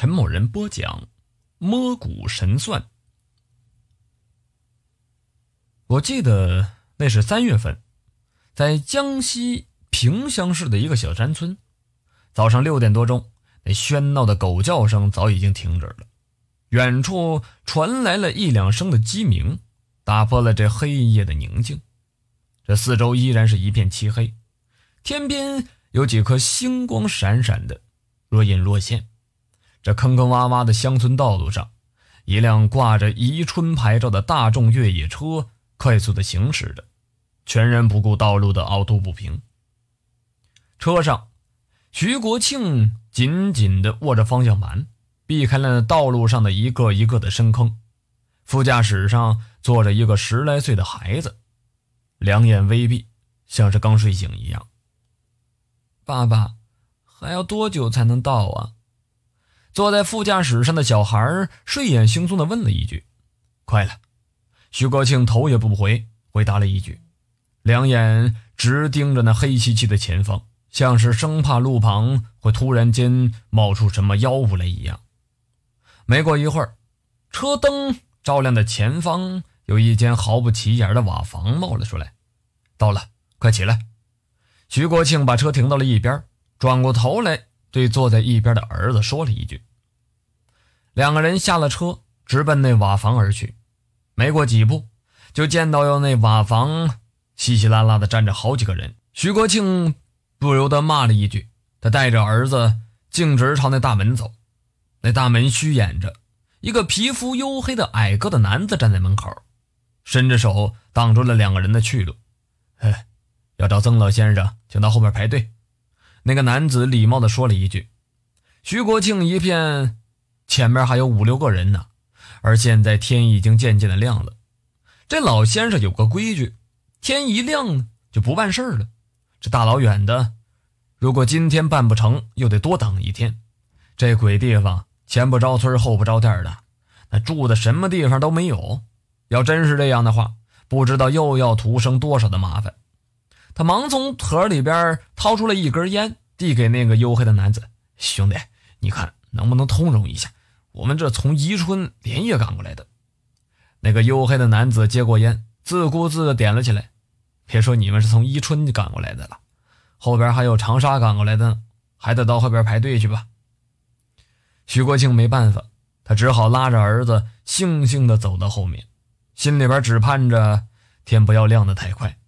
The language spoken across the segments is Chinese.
陈某人播讲《摸骨神算》。我记得那是三月份，在江西萍乡市的一个小山村。早上六点多钟，那喧闹的狗叫声早已经停止了，远处传来了一两声的鸡鸣，打破了这黑夜的宁静。这四周依然是一片漆黑，天边有几颗星光闪闪的，若隐若现。这坑坑洼洼的乡村道路上，一辆挂着宜春牌照的大众越野车快速地行驶着，全然不顾道路的凹凸不平。车上，徐国庆紧紧地握着方向盘，避开了道路上的一个一个的深坑。副驾驶上坐着一个十来岁的孩子，两眼微闭，像是刚睡醒一样。“爸爸，还要多久才能到啊？”坐在副驾驶上的小孩睡眼惺忪地问了一句：“快了。”徐国庆头也不回回答了一句，两眼直盯着那黑漆漆的前方，像是生怕路旁会突然间冒出什么妖物来一样。没过一会儿，车灯照亮的前方有一间毫不起眼的瓦房冒了出来。到了，快起来！徐国庆把车停到了一边，转过头来。对坐在一边的儿子说了一句。两个人下了车，直奔那瓦房而去。没过几步，就见到那瓦房稀稀拉拉的站着好几个人。徐国庆不由得骂了一句。他带着儿子径直朝那大门走。那大门虚掩着，一个皮肤黝黑的矮个的男子站在门口，伸着手挡住了两个人的去路。哎，要找曾老先生，请到后面排队。那个男子礼貌地说了一句：“徐国庆，一片前面还有五六个人呢。而现在天已经渐渐的亮了。这老先生有个规矩，天一亮就不办事了。这大老远的，如果今天办不成，又得多等一天。这鬼地方，前不着村后不着店的，那住的什么地方都没有。要真是这样的话，不知道又要徒生多少的麻烦。”他忙从盒里边掏出了一根烟，递给那个黝黑的男子：“兄弟，你看能不能通融一下？我们这从宜春连夜赶过来的。”那个黝黑的男子接过烟，自顾自的点了起来。别说你们是从宜春赶过来的了，后边还有长沙赶过来的呢，还得到后边排队去吧。徐国庆没办法，他只好拉着儿子悻悻的走到后面，心里边只盼着天不要亮得太快。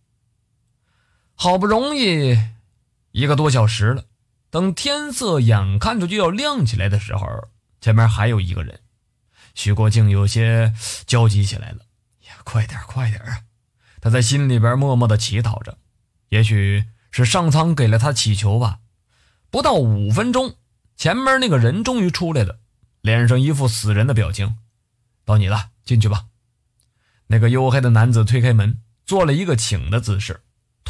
好不容易一个多小时了，等天色眼看着就要亮起来的时候，前面还有一个人，徐国庆有些焦急起来了。呀，快点，快点啊！他在心里边默默的祈祷着。也许是上苍给了他祈求吧。不到五分钟，前面那个人终于出来了，脸上一副死人的表情。到你了，进去吧。那个黝黑的男子推开门，做了一个请的姿势。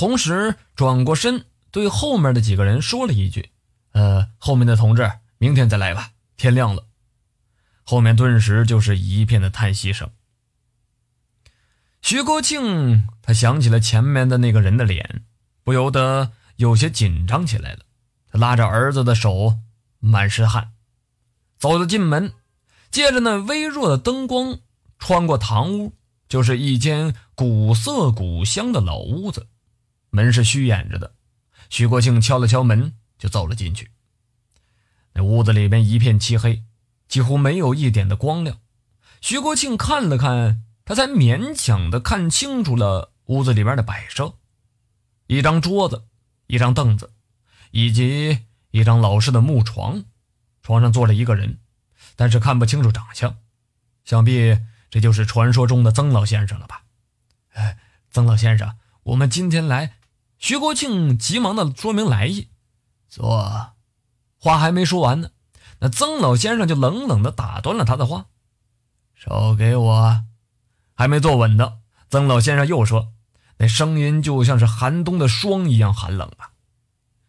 同时转过身，对后面的几个人说了一句：“呃，后面的同志，明天再来吧，天亮了。”后面顿时就是一片的叹息声。徐国庆他想起了前面的那个人的脸，不由得有些紧张起来了。他拉着儿子的手，满身汗，走了进门，借着那微弱的灯光，穿过堂屋，就是一间古色古香的老屋子。门是虚掩着的，徐国庆敲了敲门，就走了进去。那屋子里面一片漆黑，几乎没有一点的光亮。徐国庆看了看，他才勉强的看清楚了屋子里面的摆设：一张桌子，一张凳子，以及一张老式的木床。床上坐着一个人，但是看不清楚长相。想必这就是传说中的曾老先生了吧？哎，曾老先生，我们今天来。徐国庆急忙的说明来意，坐，话还没说完呢，那曾老先生就冷冷的打断了他的话，手给我，还没坐稳呢。曾老先生又说，那声音就像是寒冬的霜一样寒冷啊。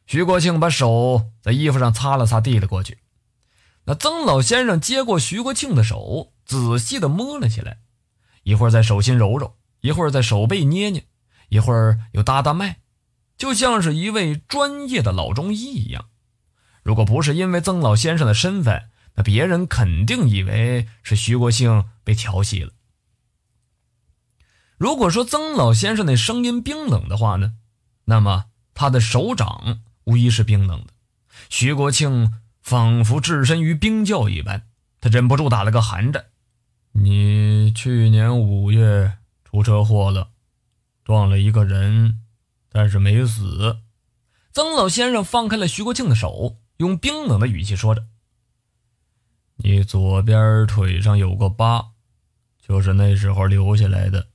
徐国庆把手在衣服上擦了擦，递了过去。那曾老先生接过徐国庆的手，仔细的摸了起来，一会儿在手心揉揉，一会儿在手背捏捏，一会儿又搭搭脉。就像是一位专业的老中医一样，如果不是因为曾老先生的身份，那别人肯定以为是徐国庆被调戏了。如果说曾老先生那声音冰冷的话呢，那么他的手掌无疑是冰冷的。徐国庆仿佛置身于冰窖一般，他忍不住打了个寒战。你去年五月出车祸了，撞了一个人。但是没死，曾老先生放开了徐国庆的手，用冰冷的语气说着：“你左边腿上有个疤，就是那时候留下来的。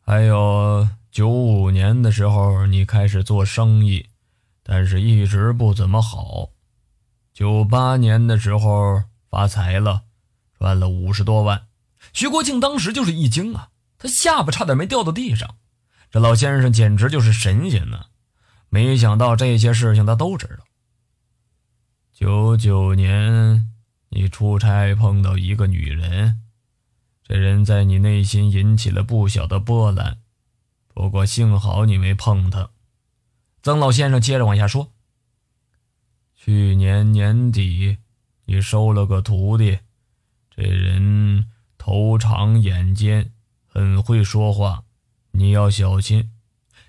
还有九五年的时候，你开始做生意，但是一直不怎么好。九八年的时候发财了，赚了五十多万。”徐国庆当时就是一惊啊，他下巴差点没掉到地上。这老先生简直就是神仙呐！没想到这些事情他都知道。九九年，你出差碰到一个女人，这人在你内心引起了不小的波澜。不过幸好你没碰她。曾老先生接着往下说：去年年底，你收了个徒弟，这人头长眼尖，很会说话。你要小心！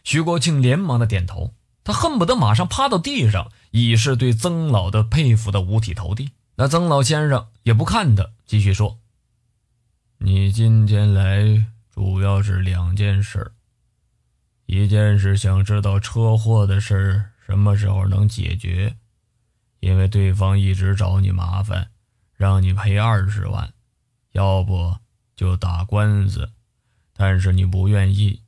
徐国庆连忙的点头，他恨不得马上趴到地上，以示对曾老的佩服的五体投地。那曾老先生也不看他，继续说：“你今天来主要是两件事，一件事想知道车祸的事什么时候能解决，因为对方一直找你麻烦，让你赔二十万，要不就打官司。”但是你不愿意，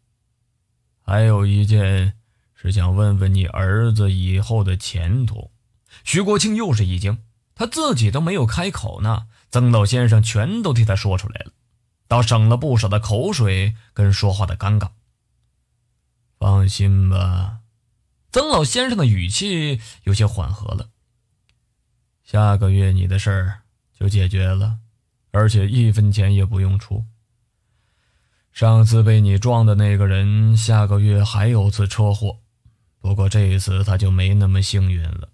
还有一件是想问问你儿子以后的前途。徐国庆又是一惊，他自己都没有开口呢，曾老先生全都替他说出来了，倒省了不少的口水跟说话的尴尬。放心吧，曾老先生的语气有些缓和了。下个月你的事儿就解决了，而且一分钱也不用出。上次被你撞的那个人，下个月还有次车祸，不过这一次他就没那么幸运了。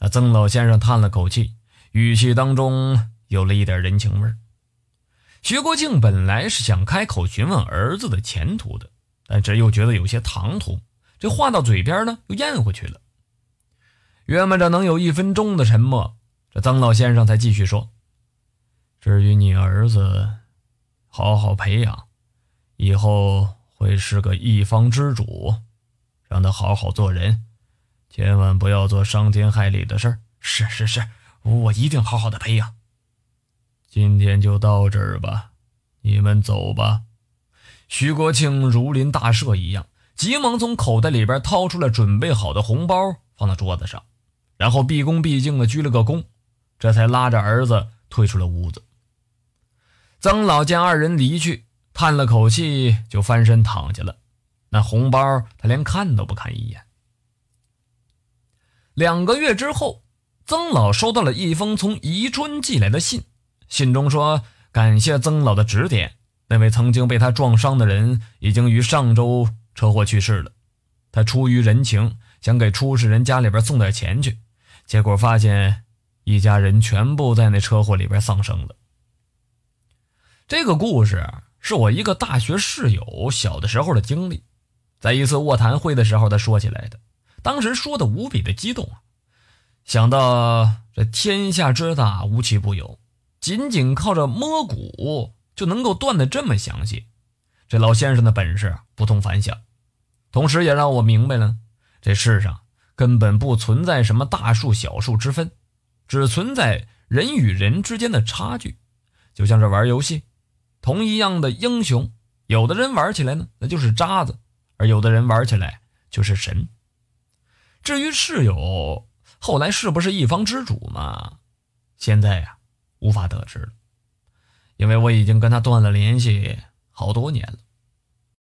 那曾老先生叹了口气，语气当中有了一点人情味儿。徐国庆本来是想开口询问儿子的前途的，但是又觉得有些唐突，这话到嘴边呢又咽回去了。约摸着能有一分钟的沉默，这曾老先生才继续说：“至于你儿子，好好培养。”以后会是个一方之主，让他好好做人，千万不要做伤天害理的事儿。是是是，我一定好好的培养。今天就到这儿吧，你们走吧。徐国庆如临大赦一样，急忙从口袋里边掏出了准备好的红包，放到桌子上，然后毕恭毕敬的鞠了个躬，这才拉着儿子退出了屋子。曾老见二人离去。叹了口气，就翻身躺下了。那红包，他连看都不看一眼。两个月之后，曾老收到了一封从宜春寄来的信，信中说感谢曾老的指点。那位曾经被他撞伤的人，已经于上周车祸去世了。他出于人情，想给出事人家里边送点钱去，结果发现一家人全部在那车祸里边丧生了。这个故事。是我一个大学室友小的时候的经历，在一次卧谈会的时候他说起来的，当时说的无比的激动啊！想到这天下之大，无奇不有，仅仅靠着摸骨就能够断得这么详细，这老先生的本事不同凡响。同时也让我明白了，这世上根本不存在什么大数小数之分，只存在人与人之间的差距，就像是玩游戏。同一样的英雄，有的人玩起来呢，那就是渣子；而有的人玩起来就是神。至于室友后来是不是一方之主嘛，现在呀无法得知了，因为我已经跟他断了联系好多年了。